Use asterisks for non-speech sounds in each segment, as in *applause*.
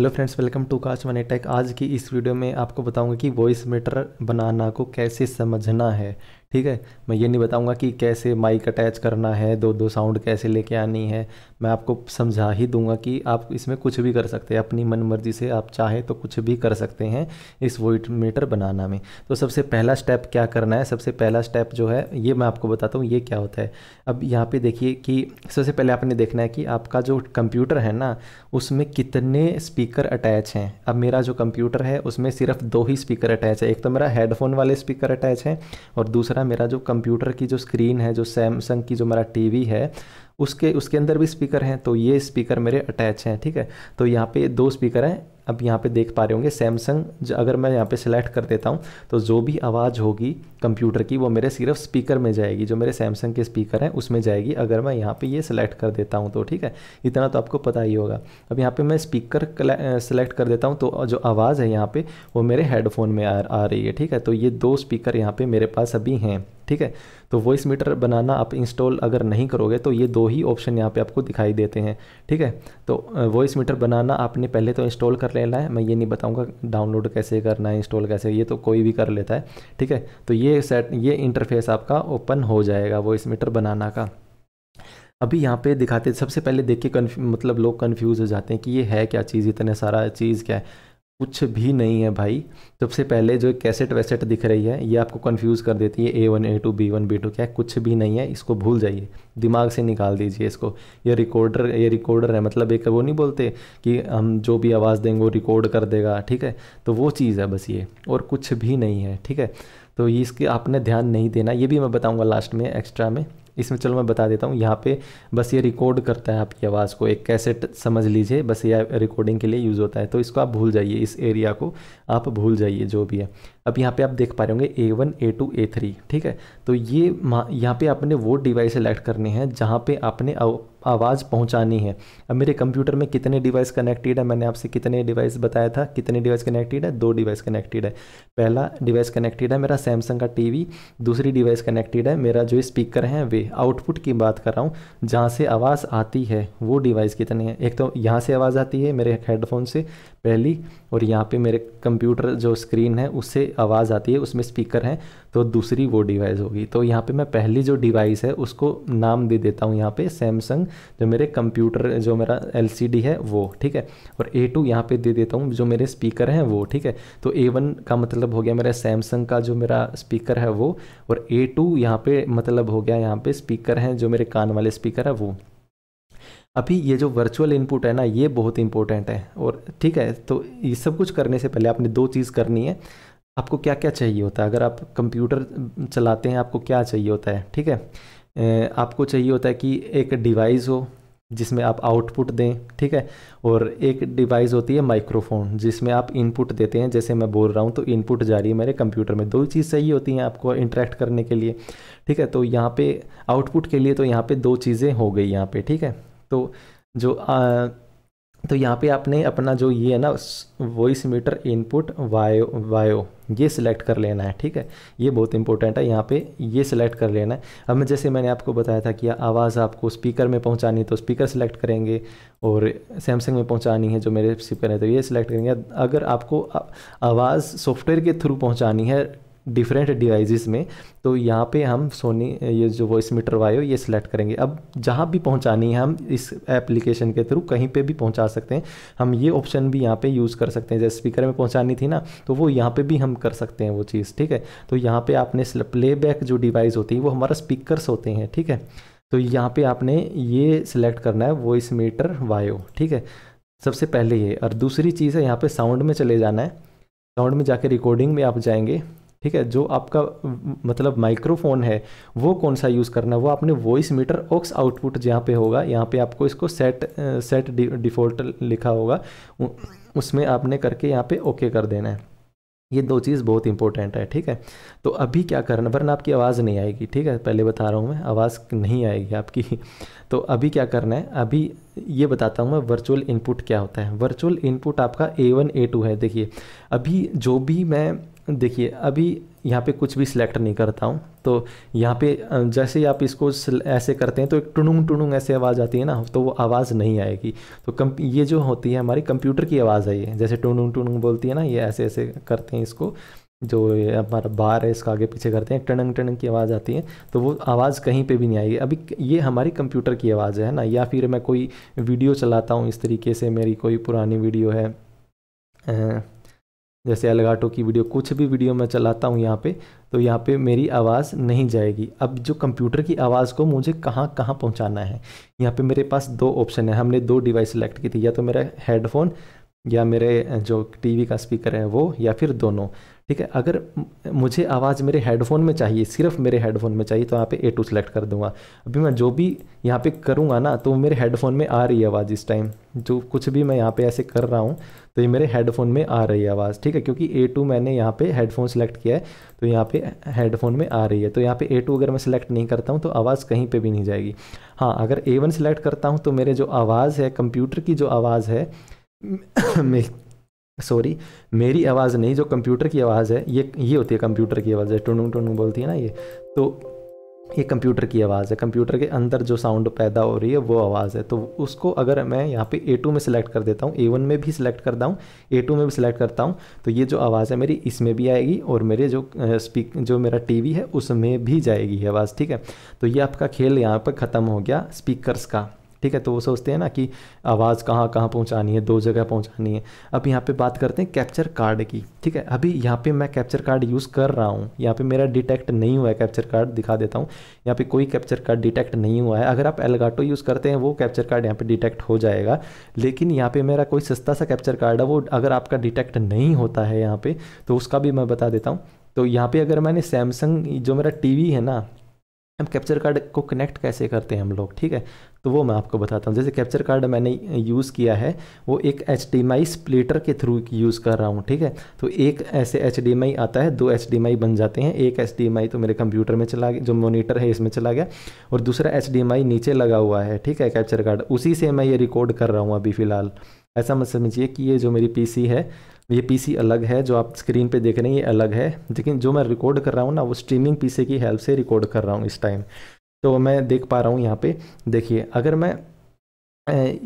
hello friends welcome to cast money tech आज की इस वीडियो में आपको बताऊंगा कि वॉइस मीटर बनाना को कैसे समझना है ठीक है मैं ये नहीं बताऊंगा कि कैसे माइक अटैच करना है दो दो साउंड कैसे लेके आनी है मैं आपको समझा ही दूंगा कि आप इसमें कुछ भी कर सकते हैं अपनी मन मर्जी से आप चाहे तो कुछ भी कर सकते हैं इस वोइट मीटर बनाना में तो सबसे पहला स्टेप क्या करना है सबसे पहला स्टेप जो है ये मैं आपको बताता हूँ ये क्या होता है अब यहाँ पर देखिए कि सबसे पहले आपने देखना है कि आपका जो कंप्यूटर है ना उसमें कितने स्पीकर अटैच हैं अब मेरा जो कंप्यूटर है उसमें सिर्फ दो ही स्पीकर अटैच है एक तो मेरा हेडफोन वाले स्पीकर अटैच हैं और दूसरा मेरा मेरा जो कंप्यूटर की जो स्क्रीन है जो सैमसंग की जो मेरा टीवी है उसके उसके अंदर भी स्पीकर हैं तो ये स्पीकर मेरे अटैच हैं ठीक है तो यहाँ पे दो स्पीकर हैं अब यहाँ पे देख पा रहे होंगे सैमसंग अगर मैं यहाँ पे सिलेक्ट कर देता हूँ तो जो भी आवाज़ होगी कंप्यूटर की वो मेरे सिर्फ स्पीकर में जाएगी जो मेरे सैमसंग के स्पीकर हैं उसमें जाएगी अगर मैं यहाँ पे ये सिलेक्ट कर देता हूँ तो ठीक है इतना तो आपको पता ही होगा अब यहाँ पे मैं स्पीकर सेलेक्ट कर देता हूँ तो जो आवाज़ है यहाँ पर वो मेरे हेडफोन में आ, आ रही है ठीक है तो ये दो स्पीकर यहाँ पर मेरे पास अभी हैं ठीक है तो वॉइस मीटर बनाना आप इंस्टॉल अगर नहीं करोगे तो ये दो ही ऑप्शन यहाँ पे आपको दिखाई देते हैं ठीक है तो वॉइस मीटर बनाना आपने पहले तो इंस्टॉल कर लेना है मैं ये नहीं बताऊँगा डाउनलोड कैसे करना है इंस्टॉल कैसे ये तो कोई भी कर लेता है ठीक है तो ये सेट ये इंटरफेस आपका ओपन हो जाएगा वॉइस मीटर बनाना का अभी यहाँ पे दिखाते सबसे पहले देख के मतलब लोग कन्फ्यूज़ हो जाते हैं कि ये है क्या चीज़ इतने सारा चीज़ क्या है कुछ भी नहीं है भाई सबसे पहले जो कैसेट वैसेट दिख रही है ये आपको कंफ्यूज कर देती है A one A two B one B two क्या है कुछ भी नहीं है इसको भूल जाइए दिमाग से निकाल दीजिए इसको ये रिकॉर्डर ये रिकॉर्डर है मतलब एक वो नहीं बोलते कि हम जो भी आवाज़ देंगे वो रिकॉर्ड कर देगा ठीक है तो वो चीज़ है बस ये और कुछ भी नहीं है ठीक है तो ये इसके आपने ध्यान नहीं देना ये भी मैं बताऊँगा लास्ट में एक्स्ट्रा में इसमें चलो मैं बता देता हूँ यहाँ पे बस ये रिकॉर्ड करता है आपकी आवाज़ को एक कैसेट समझ लीजिए बस ये रिकॉर्डिंग के लिए यूज़ होता है तो इसको आप भूल जाइए इस एरिया को आप भूल जाइए जो भी है अब यहाँ पे आप देख पा रहे होंगे A one A two A three ठीक है तो ये यहाँ पे आपने वो डिवाइस सेलेक्ट करने हैं जहाँ पे आपने आवाज़ पहुंचानी है अब मेरे कंप्यूटर में कितने डिवाइस कनेक्टेड है मैंने आपसे कितने डिवाइस बताया था कितने डिवाइस कनेक्टेड है दो डिवाइस कनेक्टेड है पहला डिवाइस कनेक्टेड है मेरा सैमसंग का टीवी दूसरी डिवाइस कनेक्टेड है मेरा जो स्पीकर है वे आउटपुट की बात कर रहा हूँ जहाँ से आवाज़ आती है वो डिवाइस कितने हैं एक तो यहाँ से आवाज़ आती है मेरे हेडफोन से पहली और यहाँ पर मेरे कंप्यूटर जो स्क्रीन है उससे आवाज़ आती है उसमें स्पीकर हैं तो दूसरी वो डिवाइस होगी तो यहाँ पे मैं पहली जो डिवाइस है उसको नाम दे देता हूँ यहाँ पे सैमसंग जो मेरे कंप्यूटर जो मेरा एल है वो ठीक है और ए टू यहाँ पर दे देता हूँ जो मेरे स्पीकर हैं वो ठीक है तो ए वन का मतलब हो गया मेरा सैमसंग का जो मेरा स्पीकर है वो और ए टू यहाँ पर मतलब हो गया यहाँ पर स्पीकर हैं जो मेरे कान वाले स्पीकर है वो अभी ये जो वर्चुअल इनपुट है ना ये बहुत इंपॉर्टेंट है और ठीक है तो ये सब कुछ करने से पहले आपने दो चीज़ करनी है आपको क्या क्या चाहिए होता है अगर आप कंप्यूटर चलाते हैं आपको क्या चाहिए होता है ठीक है आपको चाहिए होता है कि एक डिवाइस हो जिसमें आप आउटपुट दें ठीक है और एक डिवाइस होती है माइक्रोफोन जिसमें आप इनपुट देते हैं जैसे मैं बोल रहा हूँ तो इनपुट जा रही है मेरे कंप्यूटर में दो चीज़ सही होती हैं आपको इंटरेक्ट करने के लिए ठीक है तो यहाँ पे आउटपुट के लिए तो यहाँ पे दो चीज़ें हो गई यहाँ पे ठीक है तो जो आ, तो यहाँ पे आपने अपना जो ये है ना voice meter input VAIO VAIO ये सिलेक्ट कर लेना है ठीक है ये बहुत इंपॉर्टेंट है यहाँ पे ये सिलेक्ट कर लेना है अब मैं जैसे मैंने आपको बताया था कि आवाज़ आपको स्पीकर में पहुँचानी है तो स्पीकर सेलेक्ट करेंगे और सैमसंग में पहुँचानी है जो मेरे स्पीकर है तो ये सिलेक्ट करेंगे अगर आपको आवाज़ सॉफ्टवेयर के थ्रू पहुँचानी है डिफरेंट डिवाइसेस में तो यहाँ पे हम सोनी ये जो वॉइस मीटर वायो ये सिलेक्ट करेंगे अब जहाँ भी पहुँचानी है हम इस एप्लीकेशन के थ्रू कहीं पे भी पहुँचा सकते हैं हम ये ऑप्शन भी यहाँ पे यूज़ कर सकते हैं जैसे स्पीकर में पहुँचानी थी ना तो वो यहाँ पे भी हम कर सकते हैं वो चीज़ ठीक है तो यहाँ पर आपने प्लेबैक जो डिवाइस होती है वो हमारा स्पीकरस होते हैं ठीक है तो यहाँ पर आपने ये सिलेक्ट करना है वॉइस मीटर वायो ठीक है सबसे पहले ये और दूसरी चीज़ है यहाँ पर साउंड में चले जाना है साउंड में जाके रिकॉर्डिंग में आप जाएंगे ठीक है जो आपका मतलब माइक्रोफोन है वो कौन सा यूज़ करना है वो आपने वॉइस मीटर ऑक्स आउटपुट जहाँ पे होगा यहाँ पे आपको इसको सेट सेट डिफ़ॉल्ट लिखा होगा उसमें आपने करके यहाँ पे ओके कर देना है ये दो चीज़ बहुत इंपॉर्टेंट है ठीक है तो अभी क्या करना वरना आपकी आवाज़ नहीं आएगी ठीक है पहले बता रहा हूँ मैं आवाज़ नहीं आएगी आपकी तो अभी क्या करना है अभी ये बताता हूँ मैं वर्चुअल इनपुट क्या होता है वर्चुअल इनपुट आपका ए वन ए टू है देखिए अभी जो भी मैं देखिए अभी यहाँ पे कुछ भी सिलेक्ट नहीं करता हूँ तो यहाँ पे जैसे ही आप इसको ऐसे करते हैं तो एक टुनुंग टुनुंग ऐसे आवाज़ आती है ना तो वो आवाज़ नहीं आएगी तो कम ये जो होती है हमारी कंप्यूटर की आवाज़ है ये जैसे टुनुंग टुनुंग बोलती है ना ये ऐसे ऐसे करते हैं इसको जो ये हमारा बार है इसका आगे पीछे करते हैं टनंग टनंग की आवाज़ आती है तो वो आवाज़ कहीं पे भी नहीं आएगी अभी ये हमारी कंप्यूटर की आवाज़ है ना या फिर मैं कोई वीडियो चलाता हूँ इस तरीके से मेरी कोई पुरानी वीडियो है जैसे अलगाटो की वीडियो कुछ भी वीडियो मैं चलाता हूँ यहाँ पे तो यहाँ पे मेरी आवाज़ नहीं जाएगी अब जो कंप्यूटर की आवाज़ को मुझे कहाँ कहाँ पहुँचाना है यहाँ पे मेरे पास दो ऑप्शन है हमने दो डिवाइस सेलेक्ट की थी या तो मेरा हेडफोन या मेरे जो टीवी का स्पीकर है वो या फिर दोनों ठीक है अगर मुझे आवाज़ मेरे हेडफोन में चाहिए सिर्फ मेरे हेडफोन में चाहिए तो यहाँ पे ए टू सेलेक्ट कर दूंगा अभी मैं जो भी यहाँ पे करूँगा ना तो मेरे हेडफोन में आ रही है आवाज़ इस टाइम जो कुछ भी मैं यहाँ पे ऐसे कर रहा हूँ तो ये मेरे हेडफोन में आ रही है आवाज़ ठीक है क्योंकि ए टू मैंने यहाँ पे हेडफोन सेलेक्ट किया है तो यहाँ पे हेडफोन में आ रही है तो यहाँ पे ए टू अगर मैं सिलेक्ट नहीं करता हूँ तो आवाज़ कहीं पे भी नहीं जाएगी हाँ अगर ए वन सिलेक्ट करता हूँ तो मेरे जो आवाज़ है कंप्यूटर की जो आवाज़ है सॉरी *coughs* मेरी आवाज़ नहीं जो कंप्यूटर की आवाज़ है ये ये होती है कंप्यूटर की आवाज़ है टोनू टोनू बोलती है ना ये तो ये कंप्यूटर की आवाज़ है कंप्यूटर के अंदर जो साउंड पैदा हो रही है वो आवाज़ है तो उसको अगर मैं यहाँ पे A2 में सिलेक्ट कर देता हूँ A1 में भी सिलेक्ट करता हूँ A2 में भी सिलेक्ट करता हूँ तो ये जो आवाज़ है मेरी इसमें भी आएगी और मेरे जो स्पीक जो मेरा टीवी है उसमें भी जाएगी आवाज़ ठीक है तो ये आपका खेल यहाँ पर ख़त्म हो गया स्पीकरस का ठीक है तो वो सोचते हैं ना कि आवाज़ कहाँ कहाँ पहुँचानी है दो जगह पहुँचानी है अब यहाँ पे बात करते हैं कैप्चर कार्ड की ठीक है अभी यहाँ पे मैं कैप्चर कार्ड यूज़ कर रहा हूँ यहाँ पे मेरा डिटेक्ट नहीं हुआ है कैप्चर कार्ड दिखा देता हूँ यहाँ पे कोई कैप्चर कार्ड डिटेक्ट नहीं हुआ है अगर आप एलगाटो यूज़ करते हैं वो कैप्चर कार्ड यहाँ पर डिटेक्ट हो जाएगा लेकिन यहाँ पर मेरा कोई सस्ता सा कैप्चर कार्ड है वो अगर आपका डिटेक्ट नहीं होता है यहाँ पर तो उसका भी मैं बता देता हूँ तो यहाँ पे अगर मैंने सैमसंग जो मेरा टीवी है ना हम कैप्चर कार्ड को कनेक्ट कैसे करते हैं हम लोग ठीक है तो वो मैं आपको बताता हूँ जैसे कैप्चर कार्ड मैंने यूज़ किया है वो एक एच स्प्लिटर के थ्रू यूज़ कर रहा हूँ ठीक है तो एक ऐसे एच आता है दो एच बन जाते हैं एक एच तो मेरे कंप्यूटर में चला गया जो मोनीटर है इसमें चला गया और दूसरा एच नीचे लगा हुआ है ठीक है कैप्चर कार्ड उसी से मैं ये रिकॉर्ड कर रहा हूँ अभी फ़िलहाल ऐसा मत समझिए कि ये जो मेरी पीसी है ये पीसी अलग है जो आप स्क्रीन पे देख रहे हैं ये अलग है लेकिन जो मैं रिकॉर्ड कर रहा हूँ ना वो स्ट्रीमिंग पीसी की हेल्प से रिकॉर्ड कर रहा हूँ इस टाइम तो मैं देख पा रहा हूँ यहाँ पे देखिए अगर मैं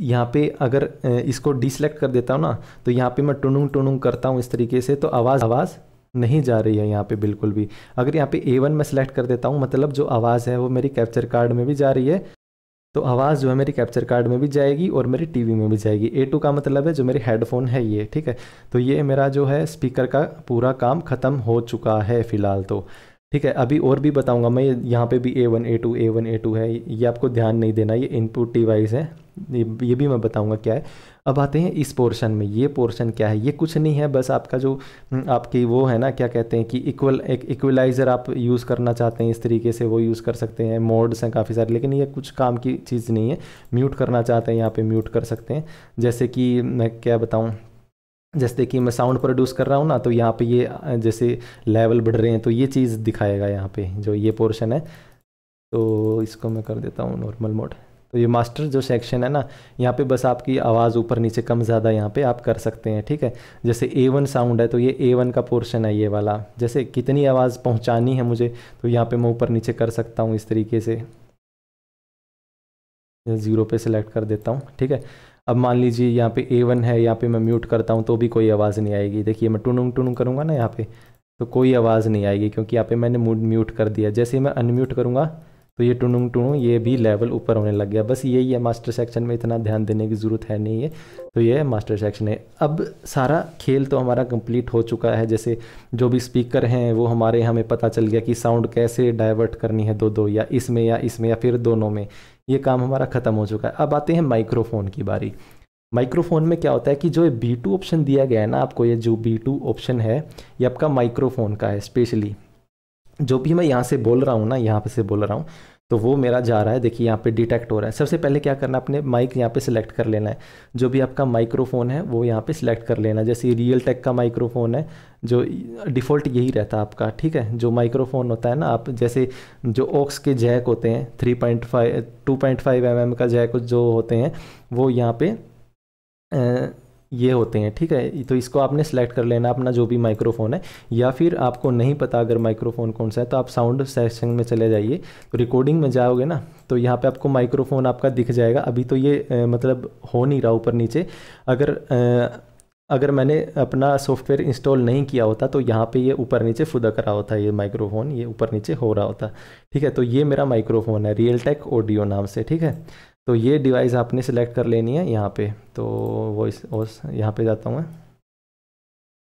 यहाँ पे अगर इसको डिसलेक्ट कर देता हूँ ना तो यहाँ पे मैं टुनुंग टुनुंग करता हूँ इस तरीके से तो आवाज़ आवाज़ नहीं जा रही है यहाँ पे बिल्कुल भी अगर यहाँ पे ए वन में सेलेक्ट कर देता हूँ मतलब जो आवाज़ है वो मेरी कैप्चर कार्ड में भी जा रही है तो आवाज़ जो है मेरी कैप्चर कार्ड में भी जाएगी और मेरी टीवी में भी जाएगी ए टू का मतलब है जो मेरी हेडफोन है ये ठीक है तो ये मेरा जो है स्पीकर का पूरा काम ख़त्म हो चुका है फ़िलहाल तो ठीक है अभी और भी बताऊंगा मैं यहाँ पे भी A one A two A one A two है ये आपको ध्यान नहीं देना ये इनपुट डिवाइस है ये भी मैं बताऊंगा क्या है अब आते हैं इस पोर्शन में ये पोर्शन क्या है ये कुछ नहीं है बस आपका जो हम्म, आपकी वो है ना क्या कहते हैं कि इक्वल एक इक्वलाइज़र आप यूज़ करना चाहते हैं इस तरीके से वो यूज़ कर सकते हैं मोड्स हैं काफ़ी सारे लेकिन ये कुछ काम की चीज़ नहीं है म्यूट करना चाहते हैं यहाँ पर म्यूट कर सकते हैं जैसे कि मैं क्या बताऊँ जैसे कि मैं साउंड प्रोड्यूस कर रहा हूँ ना तो यहाँ पे ये जैसे लेवल बढ़ रहे हैं तो ये चीज़ दिखाएगा यहाँ पे जो ये पोर्शन है तो इसको मैं कर देता हूँ नॉर्मल मोड तो ये मास्टर जो सेक्शन है ना यहाँ पे बस आपकी आवाज़ ऊपर नीचे कम ज़्यादा यहाँ पे आप कर सकते हैं ठीक है जैसे ए वन साउंड है तो ये ए वन का पोर्शन है ये वाला जैसे कितनी आवाज़ पहुँचानी है मुझे तो यहाँ पे मैं ऊपर नीचे कर सकता हूँ इस तरीके से ज़ीरो पे सिलेक्ट कर देता हूँ ठीक है अब मान लीजिए यहाँ पे ए वन है यहाँ पे मैं म्यूट करता हूँ तो भी कोई आवाज़ नहीं आएगी देखिए मैं टुनुंग टुनुंग करूँगा ना यहाँ पे तो कोई आवाज़ नहीं आएगी क्योंकि यहाँ पे मैंने म्यूट कर दिया जैसे मैं अनम्यूट करूँगा तो ये टुनुंग टुनुंग ये भी लेवल ऊपर होने लग गया बस यही है मास्टर सेक्शन में इतना ध्यान देने की ज़रूरत है नहीं है तो ये मास्टर सेक्शन है अब सारा खेल तो हमारा कंप्लीट हो चुका है जैसे जो भी स्पीकर हैं वो हमारे हमें पता चल गया कि साउंड कैसे डाइवर्ट करनी है दो दो या इसमें या इसमें या फिर दोनों में ये काम हमारा ख़त्म हो चुका है अब आते हैं माइक्रोफोन की बारी माइक्रोफोन में क्या होता है कि जो बी टू ऑप्शन दिया गया है ना आपको ये जो बी टू ऑप्शन है ये आपका माइक्रोफोन का है स्पेशली जो भी मैं यहाँ से बोल रहा हूँ ना यहाँ पे से बोल रहा हूँ तो वो मेरा जा रहा है देखिए यहाँ पे डिटेक्ट हो रहा है सबसे पहले क्या करना है अपने माइक यहाँ पे सिलेक्ट कर लेना है जो भी आपका माइक्रोफोन है वो यहाँ पे सिलेक्ट कर लेना जैसे रियल टेक का माइक्रोफोन है जो डिफ़ॉल्ट यही रहता है आपका ठीक है जो माइक्रोफोन होता है ना आप जैसे जो ऑक्स के जैक होते हैं three point five two point five M M का जैक जो होते हैं वो यहाँ पे ये होते हैं ठीक है तो इसको आपने सेलेक्ट कर लेना अपना जो भी माइक्रोफोन है या फिर आपको नहीं पता अगर माइक्रोफोन कौन सा है तो आप साउंड सेक्शन में चले जाइए तो रिकॉर्डिंग में जाओगे ना तो यहाँ पे आपको माइक्रोफोन आपका दिख जाएगा अभी तो ये ए, मतलब हो नहीं रहा ऊपर नीचे अगर ए, अगर मैंने अपना सॉफ्टवेयर इंस्टॉल नहीं किया होता तो यहाँ पे ये ऊपर नीचे फुदक रहा होता ये माइक्रोफोन ये ऊपर नीचे हो रहा होता ठीक है तो ये मेरा माइक्रोफोन है रियल टेक ऑडियो नाम से ठीक है तो ये डिवाइस आपने सेलेक्ट कर लेनी है यहाँ पे तो वो इस उस यहाँ पे जाता हूँ मैं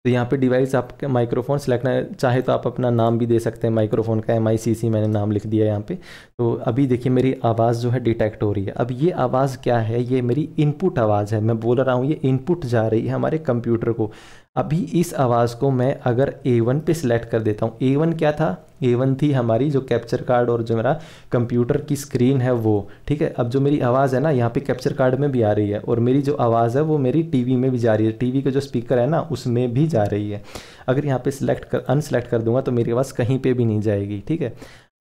तो यहाँ पे डिवाइस आपके माइक्रोफोन सेलेक्ट चाहे तो आप अपना नाम भी दे सकते हैं माइक्रोफोन का एम आई सी सी मैंने नाम लिख दिया यहाँ पे तो अभी देखिए मेरी आवाज़ जो है डिटेक्ट हो रही है अब ये आवाज़ क्या है ये मेरी इनपुट आवाज़ है मैं बोल रहा हूँ ये इनपुट जा रही है हमारे कंप्यूटर को अभी इस आवाज़ को मैं अगर A1 पे सिलेक्ट कर देता हूँ A1 क्या था A1 थी हमारी जो कैप्चर कार्ड और जो मेरा कंप्यूटर की स्क्रीन है वो ठीक है अब जो मेरी आवाज़ है ना यहाँ पे कैप्चर कार्ड में भी आ रही है और मेरी जो आवाज़ है वो मेरी टीवी में भी जा रही है टीवी का जो स्पीकर है ना उसमें भी जा रही है अगर यहाँ पर सिलेक्ट कर अनसेलेक्ट कर दूंगा तो मेरी आवाज़ कहीं पर भी नहीं जाएगी ठीक है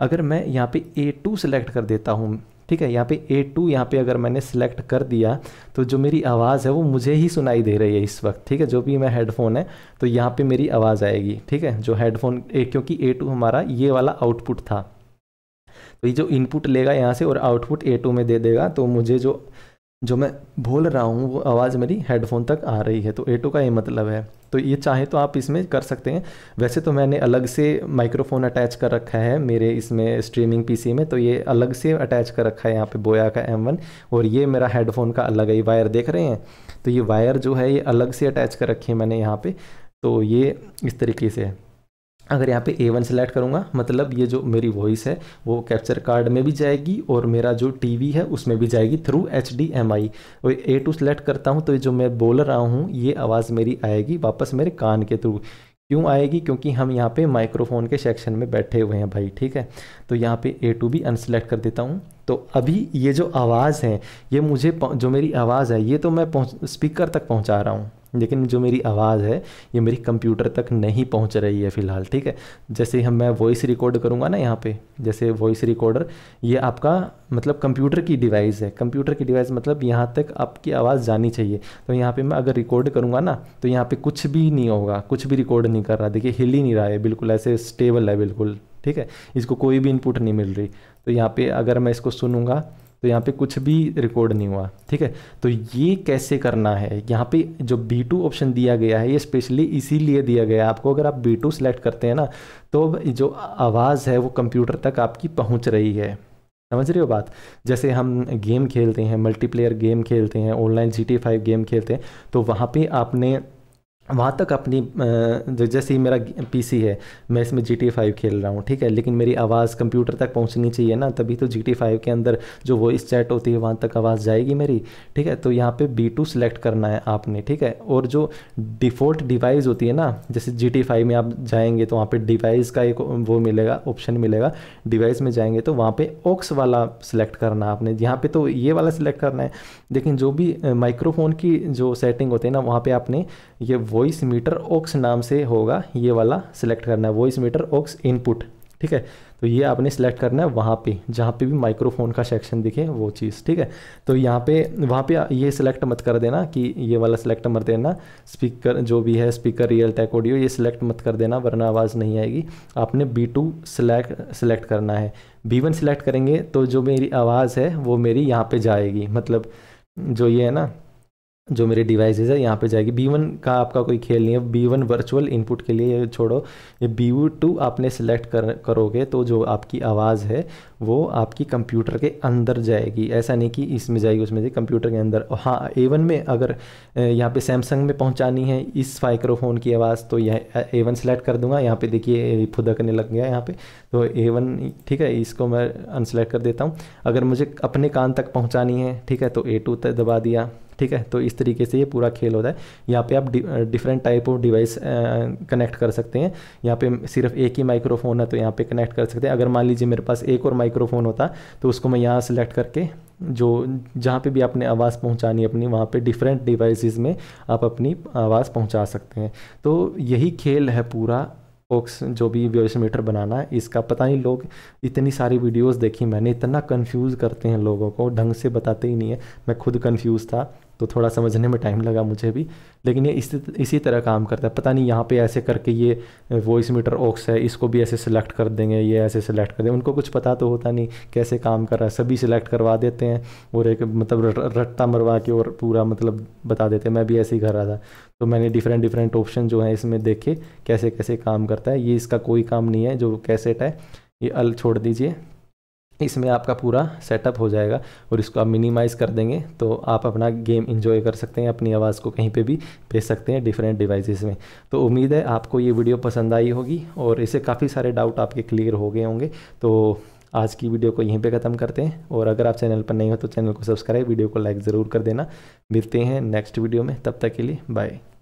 अगर मैं यहाँ पर ए टू सेलेक्ट कर देता हूँ ठीक है यहाँ पे ए टू यहाँ पे अगर मैंने सिलेक्ट कर दिया तो जो मेरी आवाज़ है वो मुझे ही सुनाई दे रही है इस वक्त ठीक है जो भी मैं हेडफोन है तो यहाँ पे मेरी आवाज़ आएगी ठीक है जो हेडफोन क्योंकि ए टू हमारा ये वाला आउटपुट था तो ये जो इनपुट लेगा यहाँ से और आउटपुट ए टू में दे देगा तो मुझे जो जो मैं बोल रहा हूँ वो आवाज़ मेरी हेडफोन तक आ रही है तो ए का ये मतलब है तो ये चाहे तो आप इसमें कर सकते हैं वैसे तो मैंने अलग से माइक्रोफोन अटैच कर रखा है मेरे इसमें स्ट्रीमिंग पीसी में तो ये अलग से अटैच कर रखा है यहाँ पे बोया का एम और ये मेरा हेडफोन का अलग ही वायर देख रहे हैं तो ये वायर जो है ये अलग से अटैच कर रखी है मैंने यहाँ पर तो ये इस तरीके से है अगर यहाँ पे ए वन सेलेक्ट करूँगा मतलब ये जो मेरी वॉइस है वो कैप्चर कार्ड में भी जाएगी और मेरा जो टीवी है उसमें भी जाएगी through H D M I और ए टू सेलेक्ट करता हूँ तो ये जो मैं बोल रहा हूँ ये आवाज़ मेरी आएगी वापस मेरे कान के थ्रू क्यों आएगी क्योंकि हम यहाँ पे माइक्रोफोन के सेक्शन में बैठे हुए हैं भाई ठीक है तो यहाँ पे ए टू भी अनसेलेक्ट कर देता हूँ तो अभी ये जो आवाज़ है ये मुझे जो मेरी आवाज़ है ये तो मैं स्पीकर तक पहुँचा रहा हूँ लेकिन जो मेरी आवाज़ है ये मेरी कंप्यूटर तक नहीं पहुंच रही है फ़िलहाल ठीक है जैसे हम मैं वॉइस रिकॉर्ड करूँगा ना यहाँ पे जैसे वॉइस रिकॉर्डर ये आपका मतलब कंप्यूटर की डिवाइस है कंप्यूटर की डिवाइस मतलब यहाँ तक आपकी आवाज़ जानी चाहिए तो यहाँ पे मैं अगर रिकॉर्ड करूँगा ना तो यहाँ पे कुछ भी नहीं होगा कुछ भी रिकॉर्ड नहीं कर रहा देखिए हिल ही नहीं रहा है बिल्कुल ऐसे स्टेबल है बिल्कुल ठीक है इसको कोई भी इनपुट नहीं मिल रही तो यहाँ पर अगर मैं इसको सुनूँगा तो यहाँ पे कुछ भी रिकॉर्ड नहीं हुआ ठीक है तो ये कैसे करना है यहाँ पे जो बी टू ऑप्शन दिया गया है ये स्पेशली इसीलिए दिया गया है आपको अगर आप बी टू सेलेक्ट करते हैं ना तो जो आवाज़ है वो कंप्यूटर तक आपकी पहुँच रही है समझ रहे हो बात जैसे हम गेम खेलते हैं मल्टीप्लेयर गेम खेलते हैं online G T five game खेलते हैं तो वहाँ पर आपने वहाँ तक अपनी जैसे ही मेरा पीसी है मैं इसमें जी टी फाइव खेल रहा हूँ ठीक है लेकिन मेरी आवाज़ कंप्यूटर तक पहुँचनी चाहिए ना तभी तो जी टी फाइव के अंदर जो वॉइस चैट होती है वहाँ तक आवाज़ जाएगी मेरी ठीक है तो यहाँ पे बी टू सेलेक्ट करना है आपने ठीक है और जो डिफ़ॉल्ट डिवाइस होती है ना जैसे जी टी फाइव में आप जाएंगे तो वहाँ पर डिवाइस का एक वो मिलेगा ऑप्शन मिलेगा डिवाइस में जाएंगे तो वहाँ पर ऑक्स वाला सिलेक्ट करना है आपने यहाँ पर तो ये वाला सिलेक्ट करना है लेकिन जो भी माइक्रोफोन की जो सेटिंग होती है ना वहाँ पर आपने ये वॉइस मीटर ऑक्स नाम से होगा ये वाला सिलेक्ट करना है वॉइस मीटर ऑक्स इनपुट ठीक है तो ये आपने सेलेक्ट करना है वहाँ पे जहाँ पे भी माइक्रोफोन का सेक्शन दिखे वो चीज़ ठीक है तो यहाँ पे वहाँ पे ये सिलेक्ट मत कर देना कि ये वाला सिलेक्ट मत देना स्पीकर जो भी है स्पीकर रियल टेक ऑडियो ये सिलेक्ट मत कर देना वरना आवाज़ नहीं आएगी आपने बी टू सिलेक्ट सेलेक्ट करना है बी वन सिलेक्ट करेंगे तो जो मेरी आवाज़ है वो मेरी यहाँ पर जाएगी मतलब जो ये है ना जो मेरे डिवाइसेज है यहाँ पे जाएगी बी वन का आपका कोई खेल नहीं है बी वन वर्चुअल इनपुट के लिए छोड़ो ये बी टू आपने सेलेक्ट कर करोगे तो जो आपकी आवाज़ है वो आपकी कंप्यूटर के अंदर जाएगी ऐसा नहीं कि इसमें जाएगी उसमें जाएगी कंप्यूटर के अंदर हाँ ए वन में अगर यहाँ पे सैमसंग में पहुँचानी है इस माइक्रोफोन की आवाज़ तो यह ए वन सेलेक्ट कर दूंगा यहाँ पे देखिए फुदकने लग गया यहाँ पे तो ए वन ठीक है इसको मैं अनसेलेक्ट कर देता हूँ अगर मुझे अपने कान तक पहुँचानी है ठीक है तो ए टू तक दबा दिया ठीक है तो इस तरीके से ये पूरा खेल होता है यहाँ पे आप different type of device connect कर सकते हैं यहाँ पे सिर्फ एक ही माइक्रोफोन है तो यहाँ पे कनेक्ट कर सकते हैं अगर मान लीजिए मेरे पास एक और माइक्रोफोन होता तो उसको मैं यहाँ सेलेक्ट करके जो जहाँ पे भी आपने आवाज़ पहुँचानी अपनी वहाँ पे डिफरेंट डिवाइसेस में आप अपनी आवाज़ पहुँचा सकते हैं तो यही खेल है पूरा ऑक्स जो भी मीटर बनाना है इसका पता नहीं लोग इतनी सारी वीडियोस देखी मैंने इतना कंफ्यूज करते हैं लोगों को ढंग से बताते ही नहीं है मैं खुद कंफ्यूज था तो थोड़ा समझने में टाइम लगा मुझे भी लेकिन ये इसी इसी तरह काम करता है पता नहीं यहाँ पे ऐसे करके ये वॉइस मीटर ऑक्स है इसको भी ऐसे सेलेक्ट कर देंगे ये ऐसे सेलेक्ट कर देंगे उनको कुछ पता तो होता नहीं कैसे काम कर रहा है सभी सेलेक्ट करवा देते हैं और एक मतलब रट्टा मरवा के और पूरा मतलब बता देते हैं मैं भी ऐसे ही कर रहा था तो मैंने डिफरेंट डिफरेंट ऑप्शन जो है इसमें देखे कैसे कैसे काम करता है ये इसका कोई काम नहीं है जो कैसेट है ये अल छोड़ दीजिए इसमें आपका पूरा सेटअप हो जाएगा और इसको आप मिनिमाइज़ कर देंगे तो आप अपना गेम इंजॉय कर सकते हैं अपनी आवाज़ को कहीं पे भी भेज सकते हैं डिफरेंट डिवाइसेस में तो उम्मीद है आपको ये वीडियो पसंद आई होगी और इससे काफ़ी सारे डाउट आपके क्लियर हो गए होंगे तो आज की वीडियो को यहीं पे ख़त्म करते हैं और अगर आप चैनल पर नहीं हो तो चैनल को सब्सक्राइब वीडियो को लाइक ज़रूर कर देना मिलते हैं नेक्स्ट वीडियो में तब तक के लिए बाय